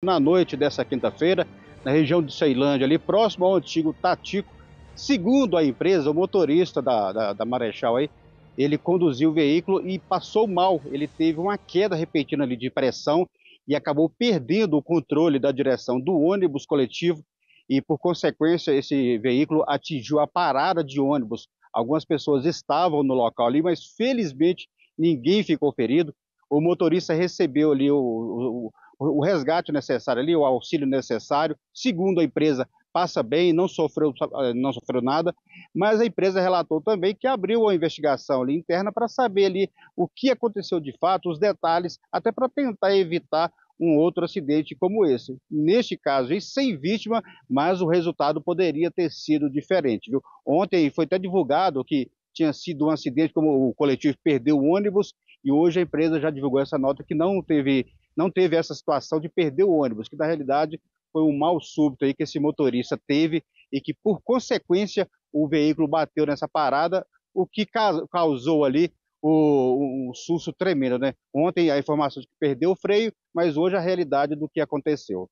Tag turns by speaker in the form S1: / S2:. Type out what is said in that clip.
S1: Na noite dessa quinta-feira, na região de Ceilândia, ali próximo ao antigo Tatico, segundo a empresa, o motorista da, da, da Marechal aí, ele conduziu o veículo e passou mal. Ele teve uma queda repentina ali de pressão e acabou perdendo o controle da direção do ônibus coletivo e, por consequência, esse veículo atingiu a parada de ônibus. Algumas pessoas estavam no local ali, mas felizmente ninguém ficou ferido. O motorista recebeu ali o, o o resgate necessário ali, o auxílio necessário, segundo a empresa passa bem, não sofreu, eh, não sofreu nada, mas a empresa relatou também que abriu a investigação ali interna para saber ali o que aconteceu de fato, os detalhes, até para tentar evitar um outro acidente como esse. Neste caso, e sem vítima, mas o resultado poderia ter sido diferente. Viu? Ontem foi até divulgado que tinha sido um acidente, como o coletivo perdeu o ônibus, e hoje a empresa já divulgou essa nota que não teve, não teve essa situação de perder o ônibus, que na realidade foi um mal súbito aí que esse motorista teve e que por consequência o veículo bateu nessa parada, o que causou ali o, um susto tremendo, né? Ontem a informação de que perdeu o freio, mas hoje a realidade do que aconteceu.